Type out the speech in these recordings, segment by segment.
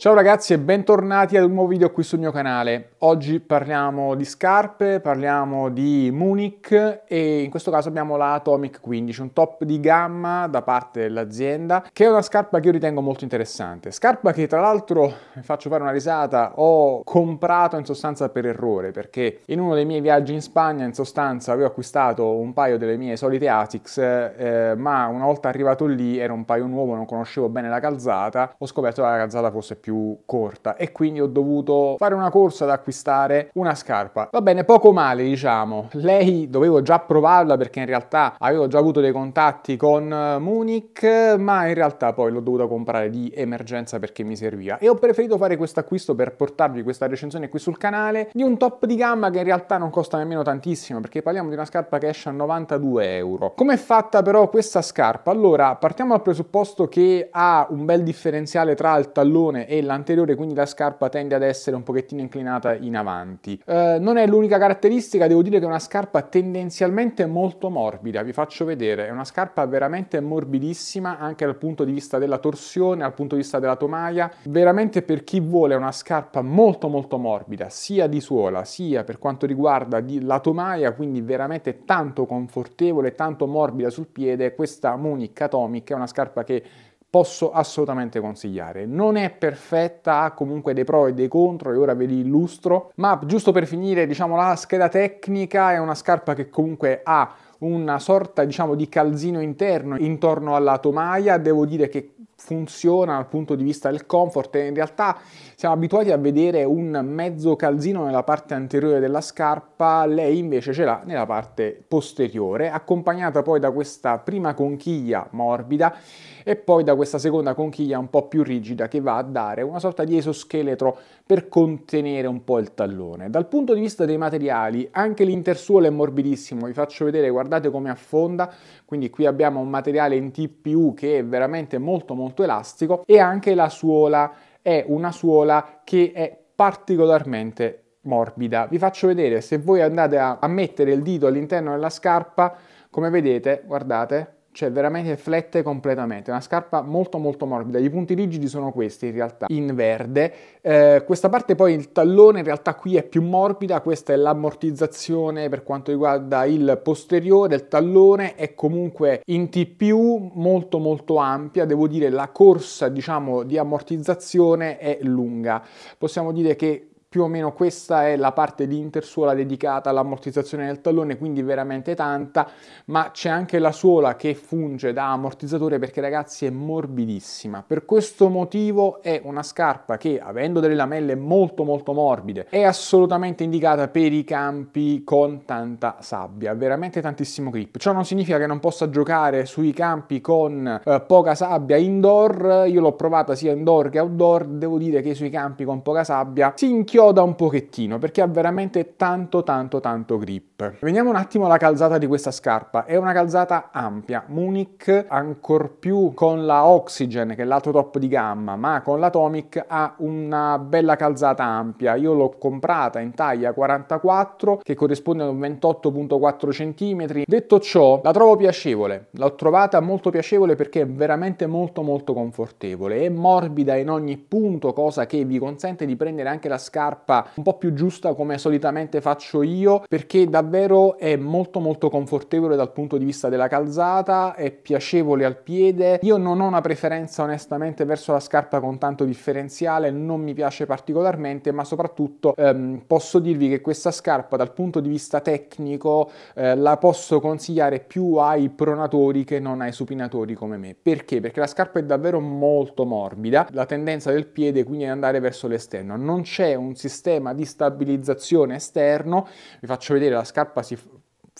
Ciao ragazzi e bentornati ad un nuovo video qui sul mio canale. Oggi parliamo di scarpe, parliamo di Munich e in questo caso abbiamo la Atomic 15, un top di gamma da parte dell'azienda, che è una scarpa che io ritengo molto interessante. Scarpa che tra l'altro, faccio fare una risata, ho comprato in sostanza per errore, perché in uno dei miei viaggi in Spagna in sostanza avevo acquistato un paio delle mie solite Asics, eh, ma una volta arrivato lì era un paio nuovo, non conoscevo bene la calzata, ho scoperto che la calzata fosse più corta e quindi ho dovuto fare una corsa da acquistare acquistare una scarpa. Va bene, poco male diciamo. Lei dovevo già provarla perché in realtà avevo già avuto dei contatti con eh, Munich, ma in realtà poi l'ho dovuta comprare di emergenza perché mi serviva. E ho preferito fare questo acquisto per portarvi questa recensione qui sul canale di un top di gamma che in realtà non costa nemmeno tantissimo perché parliamo di una scarpa che esce a 92 euro. Com'è fatta però questa scarpa? Allora, partiamo dal presupposto che ha un bel differenziale tra il tallone e l'anteriore, quindi la scarpa tende ad essere un pochettino inclinata in avanti. Eh, non è l'unica caratteristica, devo dire che è una scarpa tendenzialmente molto morbida, vi faccio vedere, è una scarpa veramente morbidissima anche dal punto di vista della torsione, dal punto di vista della tomaia, veramente per chi vuole una scarpa molto molto morbida, sia di suola, sia per quanto riguarda la tomaia, quindi veramente tanto confortevole, tanto morbida sul piede, questa Munich Atomic è una scarpa che posso assolutamente consigliare. Non è perfetta, ha comunque dei pro e dei contro e ora ve li illustro, ma giusto per finire, diciamo la scheda tecnica è una scarpa che comunque ha una sorta diciamo di calzino interno intorno alla tomaia, devo dire che funziona dal punto di vista del comfort e in realtà siamo abituati a vedere un mezzo calzino nella parte anteriore della scarpa, lei invece ce l'ha nella parte posteriore, accompagnata poi da questa prima conchiglia morbida e poi da questa seconda conchiglia un po' più rigida che va a dare una sorta di esoscheletro per contenere un po' il tallone. Dal punto di vista dei materiali, anche l'intersuolo è morbidissimo, vi faccio vedere, guardate come affonda, quindi qui abbiamo un materiale in TPU che è veramente molto molto elastico e anche la suola è una suola che è particolarmente morbida. Vi faccio vedere se voi andate a, mettere il dito all'interno della scarpa, come vedete, guardate, cioè veramente flette completamente, una scarpa molto molto morbida, i punti rigidi sono questi in realtà, in verde, eh, questa parte poi il tallone in realtà qui è più morbida, questa è l'ammortizzazione per quanto riguarda il posteriore, il tallone è comunque in TPU molto molto ampia, devo dire la corsa diciamo di ammortizzazione è lunga, possiamo dire che più o meno questa è la parte di intersuola dedicata all'ammortizzazione del tallone, quindi veramente tanta, ma c'è anche la suola che funge da ammortizzatore perché ragazzi è morbidissima. Per questo motivo è una scarpa che avendo delle lamelle molto molto morbide è assolutamente indicata per i campi con tanta sabbia, veramente tantissimo grip. Ciò non significa che non possa giocare sui campi con eh, poca sabbia indoor, io l'ho provata sia indoor che outdoor, devo dire che sui campi con poca sabbia si inchioda chioda un pochettino perché ha veramente tanto tanto tanto grip. Veniamo un attimo alla calzata di questa scarpa, è una calzata ampia, Munich ancor più con la Oxygen che è l'altro top di gamma, ma con l'Atomic ha una bella calzata ampia, io l'ho comprata in taglia 44 che corrisponde a un 28.4 cm, detto ciò la trovo piacevole, l'ho trovata molto piacevole perché è veramente molto molto confortevole, è morbida in ogni punto, cosa che vi consente di prendere anche la scarpa scarpa un po' più giusta come solitamente faccio io perché davvero è molto molto confortevole dal punto di vista della calzata, è piacevole al piede. Io non ho una preferenza onestamente verso la scarpa con tanto differenziale, non mi piace particolarmente, ma soprattutto ehm, posso dirvi che questa scarpa dal punto di vista tecnico eh, la posso consigliare più ai pronatori che non ai supinatori come me. Perché? Perché la scarpa è davvero molto morbida, la tendenza del piede quindi è andare verso l'esterno. Non c'è un sistema di stabilizzazione esterno, vi faccio vedere la scarpa si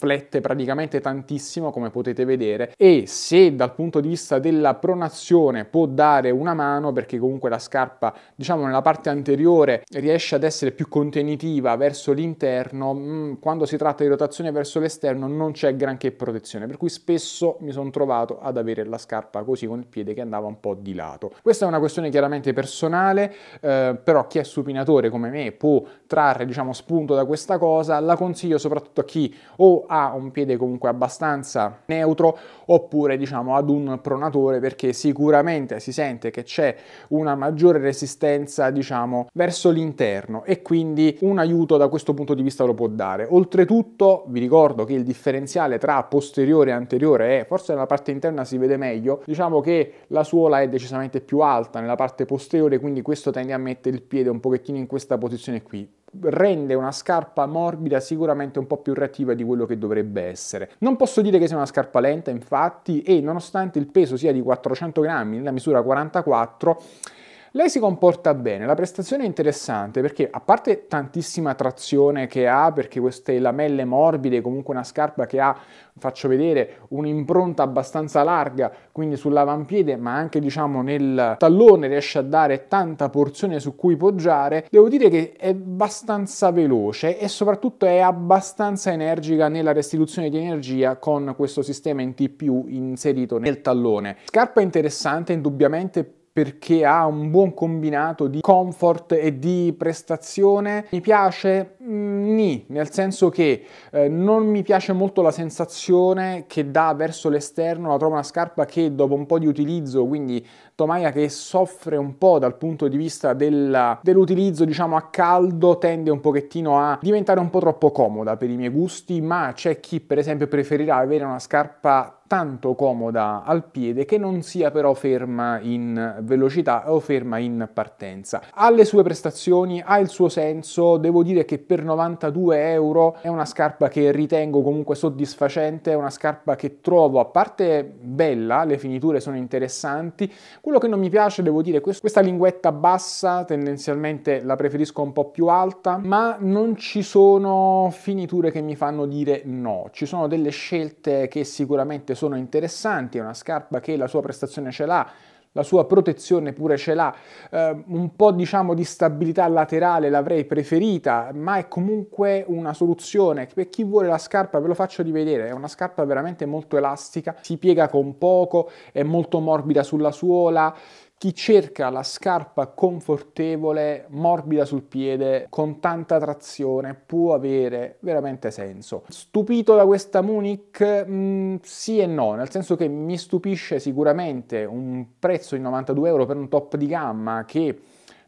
flette praticamente tantissimo come potete vedere e se dal punto di vista della pronazione può dare una mano perché comunque la scarpa diciamo nella parte anteriore riesce ad essere più contenitiva verso l'interno mm, quando si tratta di rotazione verso l'esterno non c'è granché protezione per cui spesso mi sono trovato ad avere la scarpa così con il piede che andava un po' di lato questa è una questione chiaramente personale eh, però chi è supinatore come me può trarre diciamo spunto da questa cosa la consiglio soprattutto a chi o ha un piede comunque abbastanza neutro oppure diciamo ad un pronatore perché sicuramente si sente che c'è una maggiore resistenza diciamo verso l'interno e quindi un aiuto da questo punto di vista lo può dare. Oltretutto vi ricordo che il differenziale tra posteriore e anteriore è forse nella parte interna si vede meglio, diciamo che la suola è decisamente più alta nella parte posteriore quindi questo tende a mettere il piede un pochettino in questa posizione qui rende una scarpa morbida sicuramente un po' più reattiva di quello che dovrebbe essere. Non posso dire che sia una scarpa lenta infatti e nonostante il peso sia di 400 grammi nella misura 44 lei si comporta bene, la prestazione è interessante perché a parte tantissima trazione che ha, perché queste lamelle morbide, comunque una scarpa che ha, faccio vedere, un'impronta abbastanza larga, quindi sull'avampiede, ma anche diciamo nel tallone riesce a dare tanta porzione su cui poggiare, devo dire che è abbastanza veloce e soprattutto è abbastanza energica nella restituzione di energia con questo sistema in T+, inserito nel tallone. Scarpa interessante, indubbiamente perché ha un buon combinato di comfort e di prestazione. Mi piace? Mm, Ni, nel senso che eh, non mi piace molto la sensazione che dà verso l'esterno, la trovo una scarpa che dopo un po' di utilizzo, quindi Tomaia che soffre un po' dal punto di vista del, dell'utilizzo diciamo a caldo tende un pochettino a diventare un po' troppo comoda per i miei gusti ma c'è chi per esempio preferirà avere una scarpa tanto comoda al piede che non sia però ferma in velocità o ferma in partenza. Ha le sue prestazioni, ha il suo senso, devo dire che per 92 euro è una scarpa che ritengo comunque soddisfacente, è una scarpa che trovo a parte bella, le finiture sono interessanti, quello che non mi piace, devo dire, è questa linguetta bassa, tendenzialmente la preferisco un po' più alta, ma non ci sono finiture che mi fanno dire no. Ci sono delle scelte che sicuramente sono interessanti, è una scarpa che la sua prestazione ce l'ha, la sua protezione pure ce l'ha, eh, un po' diciamo di stabilità laterale l'avrei preferita, ma è comunque una soluzione, per chi vuole la scarpa ve lo faccio rivedere, è una scarpa veramente molto elastica, si piega con poco, è molto morbida sulla suola, chi cerca la scarpa confortevole, morbida sul piede, con tanta trazione, può avere veramente senso. Stupito da questa Munich? Mm, sì e no, nel senso che mi stupisce sicuramente un prezzo di 92 euro per un top di gamma che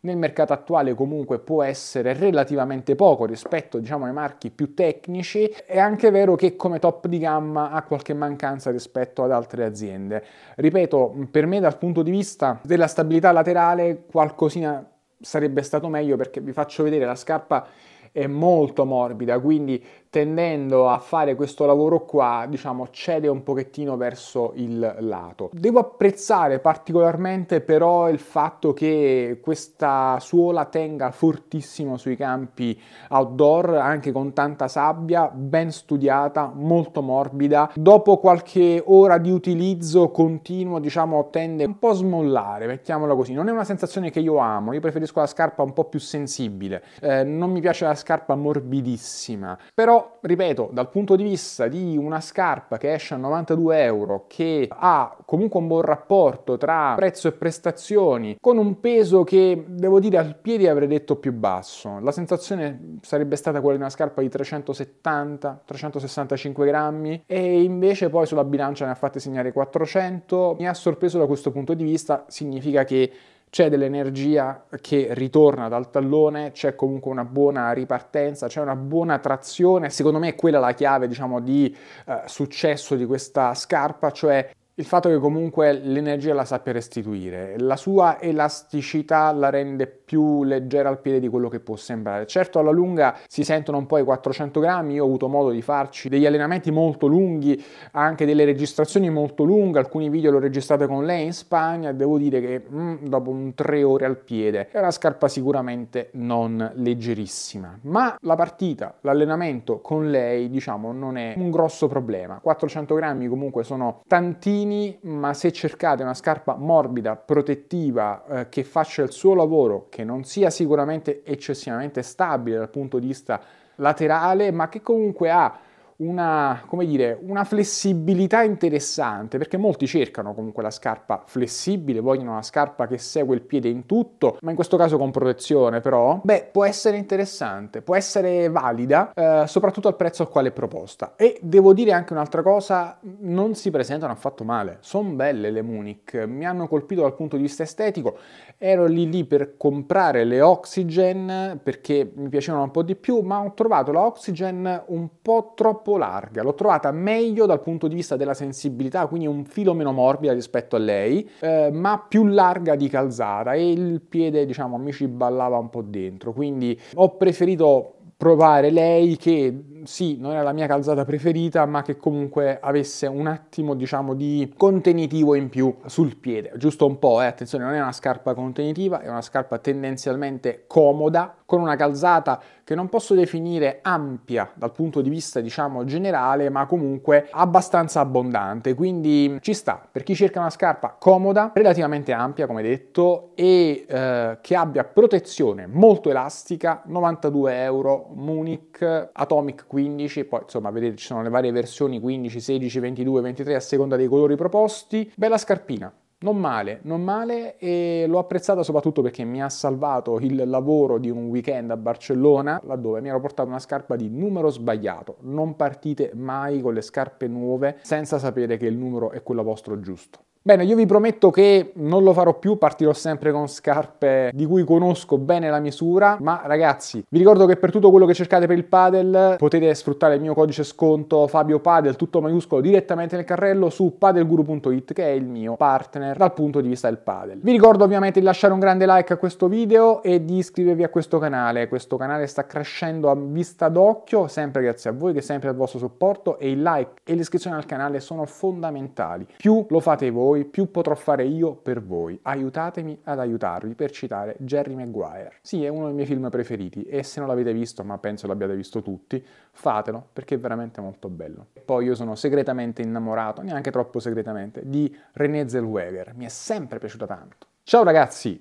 nel mercato attuale comunque può essere relativamente poco rispetto diciamo, ai marchi più tecnici, è anche vero che come top di gamma ha qualche mancanza rispetto ad altre aziende. Ripeto, per me dal punto di vista della stabilità laterale qualcosina sarebbe stato meglio perché vi faccio vedere la scarpa è molto morbida, quindi tendendo a fare questo lavoro qua, diciamo, cede un pochettino verso il lato. Devo apprezzare particolarmente però il fatto che questa suola tenga fortissimo sui campi outdoor, anche con tanta sabbia, ben studiata, molto morbida. Dopo qualche ora di utilizzo continuo, diciamo, tende un po' a smollare, mettiamola così. Non è una sensazione che io amo, io preferisco la scarpa un po' più sensibile. Eh, non mi piace la scarpa morbidissima, però ripeto, dal punto di vista di una scarpa che esce a 92 euro, che ha comunque un buon rapporto tra prezzo e prestazioni, con un peso che, devo dire, al piede avrei detto più basso, la sensazione sarebbe stata quella di una scarpa di 370-365 grammi e invece poi sulla bilancia ne ha fatte segnare 400, mi ha sorpreso da questo punto di vista, significa che c'è dell'energia che ritorna dal tallone, c'è comunque una buona ripartenza, c'è una buona trazione. Secondo me è quella la chiave, diciamo, di eh, successo di questa scarpa, cioè il fatto che comunque l'energia la sappia restituire, la sua elasticità la rende più leggera al piede di quello che può sembrare. Certo alla lunga si sentono un po' i 400 grammi, io ho avuto modo di farci degli allenamenti molto lunghi, anche delle registrazioni molto lunghe, alcuni video l'ho registrato con lei in Spagna devo dire che mm, dopo un 3 ore al piede è una scarpa sicuramente non leggerissima, ma la partita, l'allenamento con lei diciamo non è un grosso problema, 400 grammi comunque sono tantissimi fini, ma se cercate una scarpa morbida, protettiva, eh, che faccia il suo lavoro, che non sia sicuramente eccessivamente stabile dal punto di vista laterale, ma che comunque ha una, dire, una, flessibilità interessante, perché molti cercano comunque la scarpa flessibile, vogliono una scarpa che segue il piede in tutto, ma in questo caso con protezione però, beh, può essere interessante, può essere valida, eh, soprattutto al prezzo al quale è proposta. E devo dire anche un'altra cosa, non si presentano affatto male, sono belle le Munich, mi hanno colpito dal punto di vista estetico, ero lì lì per comprare le Oxygen perché mi piacevano un po' di più, ma ho trovato la Oxygen un po' troppo troppo larga, l'ho trovata meglio dal punto di vista della sensibilità, quindi un filo meno morbida rispetto a lei, eh, ma più larga di calzata e il piede diciamo mi ci ballava un po' dentro, quindi ho preferito provare lei che sì, non era la mia calzata preferita, ma che comunque avesse un attimo, diciamo, di contenitivo in più sul piede, giusto un po', eh? attenzione, non è una scarpa contenitiva, è una scarpa tendenzialmente comoda, con una calzata che non posso definire ampia dal punto di vista, diciamo, generale, ma comunque abbastanza abbondante, quindi ci sta. Per chi cerca una scarpa comoda, relativamente ampia, come detto, e eh, che abbia protezione molto elastica, 92 euro, Munich, Atomic 15, poi insomma vedete ci sono le varie versioni 15, 16, 22, 23 a seconda dei colori proposti. Bella scarpina, non male, non male e l'ho apprezzata soprattutto perché mi ha salvato il lavoro di un weekend a Barcellona laddove mi ero portato una scarpa di numero sbagliato. Non partite mai con le scarpe nuove senza sapere che il numero è quello vostro giusto. Bene, io vi prometto che non lo farò più, partirò sempre con scarpe di cui conosco bene la misura, ma ragazzi, vi ricordo che per tutto quello che cercate per il padel potete sfruttare il mio codice sconto Fabio Padel, tutto maiuscolo, direttamente nel carrello su padelguru.it che è il mio partner dal punto di vista del padel. Vi ricordo ovviamente di lasciare un grande like a questo video e di iscrivervi a questo canale, questo canale sta crescendo a vista d'occhio, sempre grazie a voi che sempre al vostro supporto e il like e l'iscrizione al canale sono fondamentali. Più lo fate voi voi, più potrò fare io per voi. Aiutatemi ad aiutarvi, per citare Jerry Maguire. Sì, è uno dei miei film preferiti e se non l'avete visto, ma penso l'abbiate visto tutti, fatelo perché è veramente molto bello. E poi io sono segretamente innamorato, neanche troppo segretamente, di René Zellweger. Mi è sempre piaciuta tanto. Ciao ragazzi,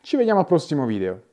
ci vediamo al prossimo video.